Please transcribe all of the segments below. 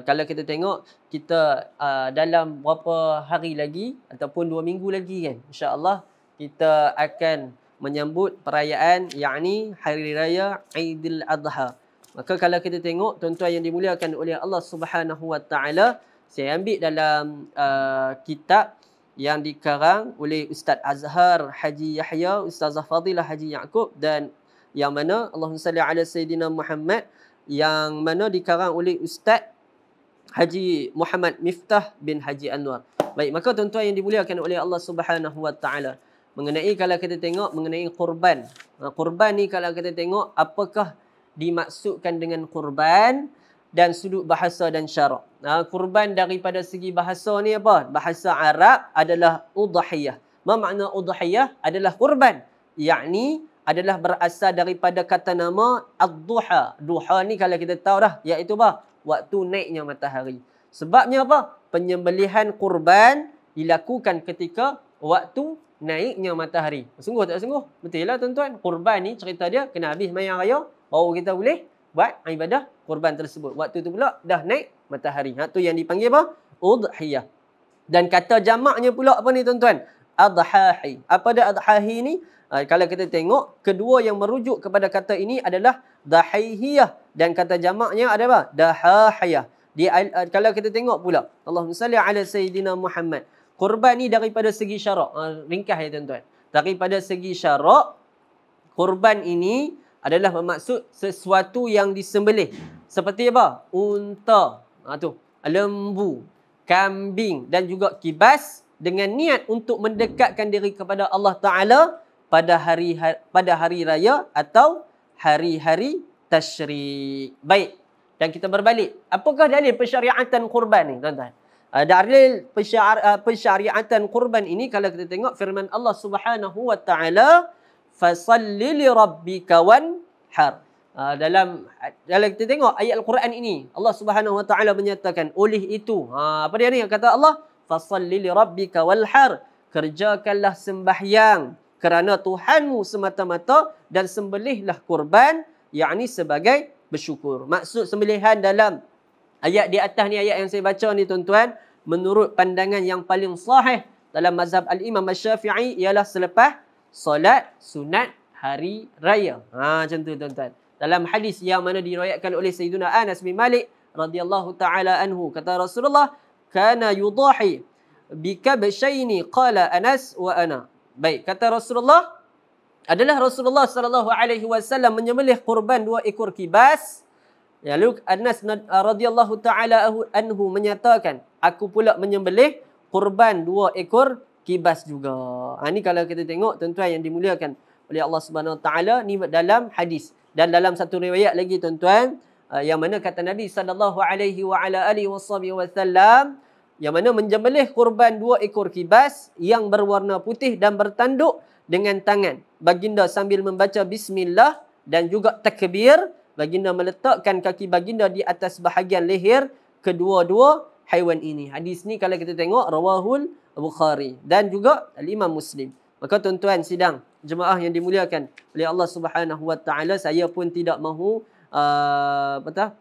Uh, kalau kita tengok kita uh, dalam berapa hari lagi ataupun dua minggu lagi kan insyaallah kita akan menyambut perayaan yakni hari raya Aidil Adha. Maka kalau kita tengok tuan-tuan yang dimuliakan oleh Allah Subhanahu Wa Taala saya ambil dalam uh, kitab yang dikarang oleh Ustaz Azhar Haji Yahya, Ustaz Fadilah Haji Yaakob dan yang mana Allahumma salli ala Sayyidina Muhammad yang mana dikarang oleh Ustaz Haji Muhammad Miftah bin Haji Anwar. Baik, maka tuan-tuan yang dimuliakan oleh Allah Subhanahu Wa Taala mengenai kalau kita tengok mengenai kurban. Ha, kurban ni kalau kita tengok apakah dimaksudkan dengan kurban dan sudut bahasa dan syarak. Nah, ha, kurban daripada segi bahasa ni apa? Bahasa Arab adalah udhiyah. Ma makna udhiyah adalah kurban. Yakni adalah berasal daripada kata nama ad-duha. Duha ni kalau kita tahu dah iaitu apa? waktu naiknya matahari. Sebabnya apa? Penyembelihan kurban dilakukan ketika waktu naiknya matahari. Sungguh tak sungguh? Betul lah tuan-tuan. Kurban ni cerita dia kena habis mayang raya. Baru kita boleh buat ibadah kurban tersebut. Waktu tu pula dah naik matahari. Ha, tu yang dipanggil apa? Udhiyah. Dan kata jamaknya pula apa ni tuan-tuan? Adhahi. Apa dia adhahi ni? Ha, kalau kita tengok, kedua yang merujuk kepada kata ini adalah dahihiyah dan kata jamaknya ada apa? Dahahiyah. Di, kalau kita tengok pula, Allahumma salli ala sayidina Muhammad. Kurban ni daripada segi syarak. Ha, ringkas ya tuan-tuan. Daripada segi syarak, kurban ini adalah bermaksud sesuatu yang disembelih. Seperti apa? Unta. Ha, tu. Lembu. Kambing. Dan juga kibas. Dengan niat untuk mendekatkan diri kepada Allah Ta'ala pada hari ha, pada hari raya atau hari-hari tashriq. Baik. Dan kita berbalik. Apakah dalil pensyariatan kurban ni, tuan-tuan? Uh, dalil pensyar, ah, kurban ini kalau kita tengok firman Allah Subhanahu wa taala fasalli li rabbika wanhar. Uh, dalam kalau kita tengok ayat al-Quran ini Allah Subhanahu wa taala menyatakan oleh itu apa dia ni kata Allah fasalli li rabbika walhar kerjakanlah sembahyang kerana Tuhanmu semata-mata dan sembelihlah kurban yakni sebagai bersyukur. Maksud sembelihan dalam ayat di atas ni ayat yang saya baca ni tuan-tuan, menurut pandangan yang paling sahih dalam mazhab al-Imam Asy-Syafi'i ialah selepas solat sunat hari raya. Ha macam tu tuan-tuan. Dalam hadis yang mana diriwayatkan oleh Sayyidina Anas bin Malik radhiyallahu taala anhu kata Rasulullah kana yudahi bika qala Anas wa ana. Baik kata Rasulullah adalah Rasulullah sallallahu alaihi wasallam menyembelih kurban dua ekor kibas. Ya Lalu Anas radhiyallahu taala anhu menyatakan, aku pula menyembelih kurban dua ekor kibas juga. Ha, ini kalau kita tengok tuan-tuan yang dimuliakan oleh Allah Subhanahu Wa Taala ni dalam hadis dan dalam satu riwayat lagi tuan-tuan uh, yang mana kata Nabi sallallahu alaihi wa ala alihi wasallam yang mana menjembelih kurban dua ekor kibas yang berwarna putih dan bertanduk dengan tangan. Baginda sambil membaca bismillah dan juga takbir, baginda meletakkan kaki baginda di atas bahagian leher kedua-dua haiwan ini. Hadis ni kalau kita tengok rawahul Bukhari dan juga Imam Muslim. Maka tuan-tuan sidang jemaah yang dimuliakan oleh Allah Subhanahu Wa Taala saya pun tidak mahu uh, apa tak,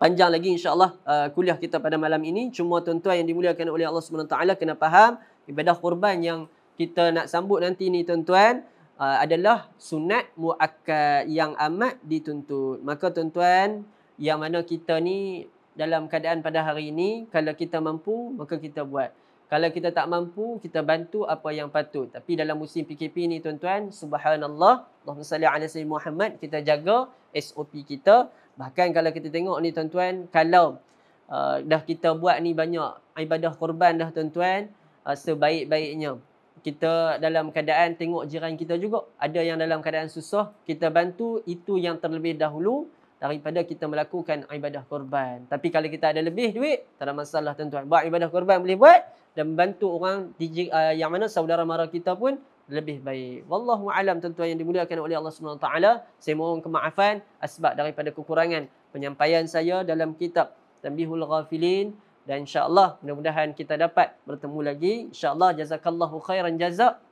panjang lagi insyaAllah uh, kuliah kita pada malam ini. Cuma tuan-tuan yang dimuliakan oleh Allah SWT kena faham ibadah kurban yang kita nak sambut nanti ni tuan-tuan uh, adalah sunat muakad yang amat dituntut. Maka tuan-tuan yang mana kita ni dalam keadaan pada hari ini kalau kita mampu maka kita buat. Kalau kita tak mampu, kita bantu apa yang patut. Tapi dalam musim PKP ni tuan-tuan, subhanallah, Allahumma salli ala sayyidina Muhammad, kita jaga SOP kita. Bahkan kalau kita tengok ni tuan-tuan, kalau uh, dah kita buat ni banyak ibadah korban dah tuan-tuan, uh, sebaik-baiknya kita dalam keadaan tengok jiran kita juga ada yang dalam keadaan susah kita bantu itu yang terlebih dahulu daripada kita melakukan ibadah korban tapi kalau kita ada lebih duit tak ada masalah tuan-tuan buat ibadah korban boleh buat dan membantu orang di, uh, yang mana saudara mara kita pun lebih baik. Wallahu alam tuan-tuan yang dimuliakan oleh Allah Subhanahu wa taala, saya mohon kemaafan sebab daripada kekurangan penyampaian saya dalam kitab Tanbihul Ghafilin dan insya-Allah mudah-mudahan kita dapat bertemu lagi. Insya-Allah jazakallahu khairan jazak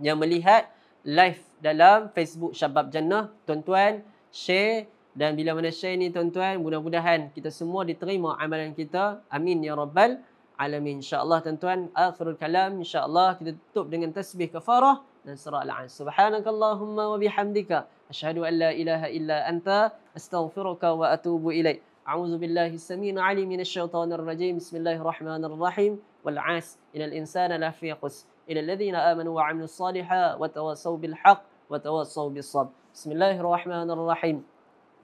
yang melihat live dalam Facebook Syabab Jannah. Tuan-tuan share dan bila mana share ni tuan-tuan, mudah-mudahan kita semua diterima amalan kita. Amin ya rabbal alamin. InsyaAllah tuan-tuan, akhirul kalam. InsyaAllah kita tutup dengan tasbih kafarah dan surah Al-An. Subhanakallahumma wa bihamdika. asyhadu an la ilaha illa anta. Astaghfiruka wa atubu ilaih. أعوذ بالله السميع العليم من الشيطان الرجيم بسم الله الرحمن الرحيم والعاس إن الإنسان لفي قسر إلى الذين آمنوا وعملوا الصالحات وتواصوا بالحق وتواصوا بالصبر بسم الله الرحمن الرحيم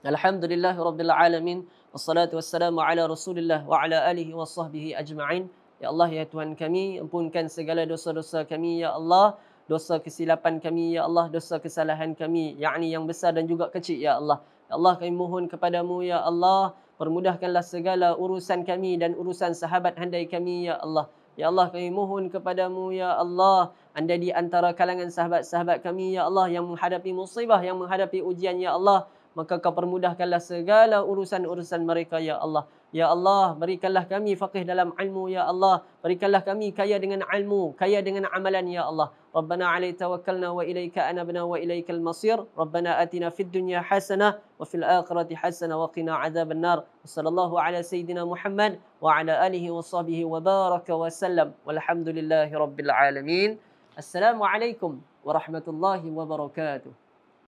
الحمد لله رب العالمين Assalatu wassalamu ala rasulillah wa ala alihi wa sahbihi ajma'in. Ya Allah, ya Tuhan kami, ampunkan segala dosa-dosa kami, ya Allah. Dosa kesilapan kami, ya Allah. Dosa kesalahan kami, yakni yang besar dan juga kecil, ya Allah. Ya Allah, kami mohon kepadamu, ya Allah. Permudahkanlah segala urusan kami dan urusan sahabat handai kami, ya Allah. Ya Allah, kami mohon kepadamu, ya Allah. Anda di antara kalangan sahabat-sahabat kami, ya Allah. Yang menghadapi musibah, yang menghadapi ujian, ya Allah maka kau permudahkanlah segala urusan-urusan mereka ya Allah ya Allah berikanlah kami faqih dalam ilmu ya Allah berikanlah kami kaya dengan ilmu kaya dengan amalan ya Allah ربنا عليك توكلنا وإليك أنبنا وإليك المصير ربنا آتنا في الدنيا حسنة وفي الآخرة حسنة وقنا عذاب النار وصلى الله على سيدنا محمد وعلى آله وصحبه وبارك وسلم والحمد لله رب العالمين السلام عليكم ورحمة الله وبركاته